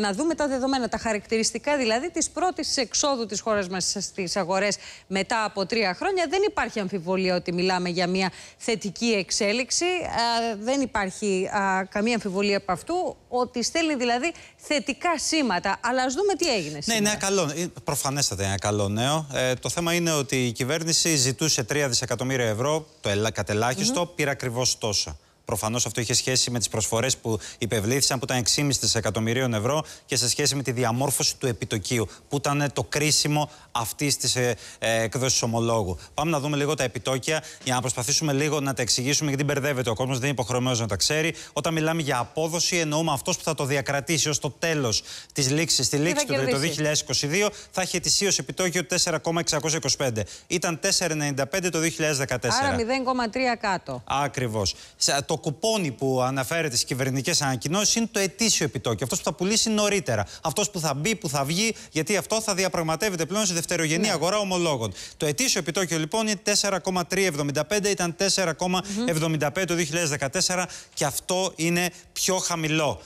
να δούμε τα δεδομένα, τα χαρακτηριστικά δηλαδή της πρώτης εξόδου της χώρας μας στις αγορές μετά από τρία χρόνια. Δεν υπάρχει αμφιβολία ότι μιλάμε για μια θετική εξέλιξη. Δεν υπάρχει καμία αμφιβολία από αυτού. Ότι στέλνει δηλαδή θετικά σήματα. Αλλά ας δούμε τι έγινε. Σήμερα. Ναι, είναι καλό. Ε, Προφανέστατα είναι καλό νέο. Ε, το θέμα είναι ότι η κυβέρνηση ζητούσε 3 δισεκατομμύρια ευρώ, το κατελάχιστο, mm -hmm. πήρε ακριβώς τόσα. Προφανώς αυτό είχε σχέση με τις προσφορές που υπευλήθησαν, που ήταν 6,5 δισεκατομμυρίων ευρώ και σε σχέση με τη διαμόρφωση του επιτοκίου, που ήταν το κρίσιμο αυτής της ε, ε, εκδόσης ομολόγου. Πάμε να δούμε λίγο τα επιτόκια για να προσπαθήσουμε λίγο να τα εξηγήσουμε, γιατί μπερδεύεται ο κόσμος, δεν είναι υποχρεωμένος να τα ξέρει. Όταν μιλάμε για απόδοση, εννοούμε αυτός που θα το διακρατήσει ως το τέλος της λήξης, τη λήξη του δηλαδή το 2022, θα έχει ετησίως επιτόκιο 4,625. Ήταν 4,95 το 2014. Άρα 0,3 κάτω. Ακριβώς. Το κουπόνι που αναφέρεται στις κυβερνητικές ανακοινώσεις είναι το ετήσιο επιτόκιο. Αυτός που θα πουλήσει νωρίτερα. Αυτός που θα μπει, που θα βγει, γιατί αυτό θα διαπραγματεύεται πλέον σε δευτερογενή ναι. αγορά ομολόγων. Το ετήσιο επιτόκιο λοιπόν είναι 4,375, ήταν 4,75 το 2014 και αυτό είναι πιο χαμηλό.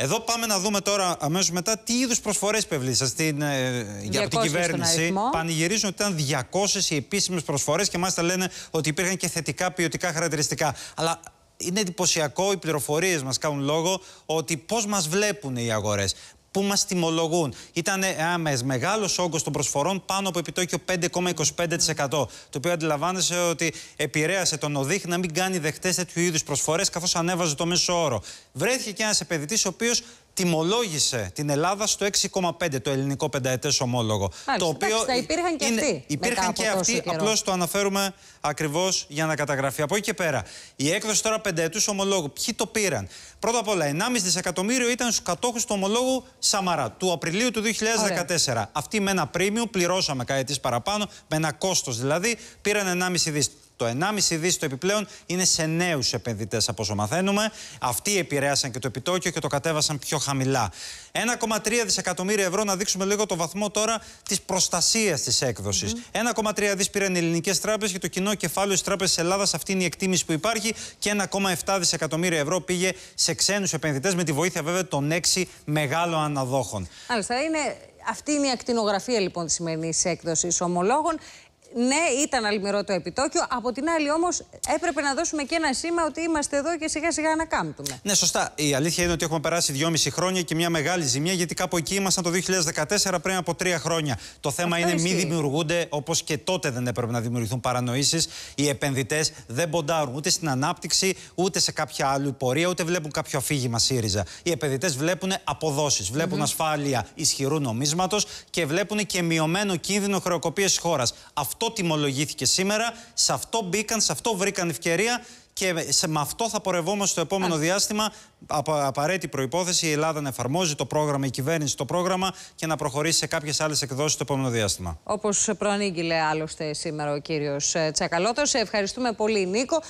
Εδώ πάμε να δούμε τώρα αμέσως μετά τι είδους προσφορές υπευλήσαν ε, από την κυβέρνηση. Πανηγυρίζουν ότι ήταν 200 οι επίσημες προσφορές και μάλιστα λένε ότι υπήρχαν και θετικά ποιοτικά χαρακτηριστικά. Αλλά είναι εντυπωσιακό, οι πληροφορίες μας κάνουν λόγο ότι πώς μας βλέπουν οι αγορές. Πού μας τιμολογούν. Ήταν άμεσα μεγάλος όγκος των προσφορών πάνω από επιτόκιο 5,25%. Το οποίο αντιλαμβάνεσαι ότι επηρέασε τον ΟΔΙΧ να μην κάνει δεχτές τέτοιου είδους προσφορές, καθώς ανέβαζε το μέσο όρο. Βρέθηκε και ένας επενδυτής, ο οποίος τιμολόγησε την Ελλάδα στο 6,5 το ελληνικό πενταετές ομόλογο. Μάλιστα, το οποίο εντάξει, υπήρχαν και είναι, αυτοί. Υπήρχαν και αυτοί, απλώς το αναφέρουμε ακριβώς για να καταγραφεί. Από εκεί και πέρα, η έκδοση τώρα πενταετούς ομολόγου, ποιοι το πήραν. Πρώτα απ' όλα, 1,5 δισεκατομμύριο ήταν στους κατόχους του ομολόγου Σαμαρά του Απριλίου του 2014. Ωραία. Αυτοί με ένα πρίμιο πληρώσαμε κάτι παραπάνω, με ένα κόστος δηλαδή, πήραν 1,5 το 1,5 δις το επιπλέον είναι σε νέους επενδυτές, από όσο μαθαίνουμε. Αυτοί επηρέασαν και το επιτόκιο και το κατέβασαν πιο χαμηλά. 1,3 δισεκατομμύρια ευρώ, να δείξουμε λίγο το βαθμό τώρα της προστασίας της έκδοσης. 1,3 δις πήραν οι ελληνικές τράπεζες και το κοινό κεφάλαιο της Τράπεζας Ελλάδας. Αυτή είναι η εκτίμηση που υπάρχει. Και 1,7 δισεκατομμύρια ευρώ πήγε σε ξένους επενδυτές με τη βοήθεια βέβαια των 6 μεγάλων αναδόχων. Μάλιστα, είναι αυτή είναι η ακτινογραφία λοιπόν της σημερινής έκδοσης ομολόγων ναι, ήταν αλμυρό το επιτόκιο. Από την άλλη, όμως, έπρεπε να δώσουμε και ένα σήμα ότι είμαστε εδώ και σιγά σιγά ανακάμπτουμε. Ναι, σωστά. Η αλήθεια είναι ότι έχουμε περάσει δυόμιση χρόνια και μια μεγάλη ζημιά, γιατί κάπου εκεί ήμασταν το 2014 πριν από τρία χρόνια. Το θέμα είναι μη δημιουργούνται όπως και τότε δεν έπρεπε να δημιουργηθούν παρανοήσεις. Οι επενδυτές δεν ποντάρουν ούτε στην ανάπτυξη, ούτε σε κάποια άλλη πορεία, ούτε βλέπουν κάποιο αφήγημα ΣΥΡΙΖΑ. Οι επενδυτές βλέπουν αποδόσεις, βλέπουν mm -hmm. ασφάλεια ισχυρού νομίσματος και βλέπουν και μειωμένο κίνδυνο χρεοκοπίας της χώρας αυτό τιμολογήθηκε σήμερα, σε αυτό μπήκαν, σε αυτό βρήκαν ευκαιρία και σε, με αυτό θα πορευόμαστε στο επόμενο διάστημα. απαραίτητη προπόθεση η Ελλάδα να εφαρμόζει το πρόγραμμα, η κυβέρνηση το πρόγραμμα και να προχωρήσει σε κάποιες άλλες εκδόσεις το επόμενο διάστημα. Όπως προανήγγειλε άλλωστε σήμερα ο κύριος ε, Τσακαλώτος. Ευχαριστούμε πολύ, Νίκο.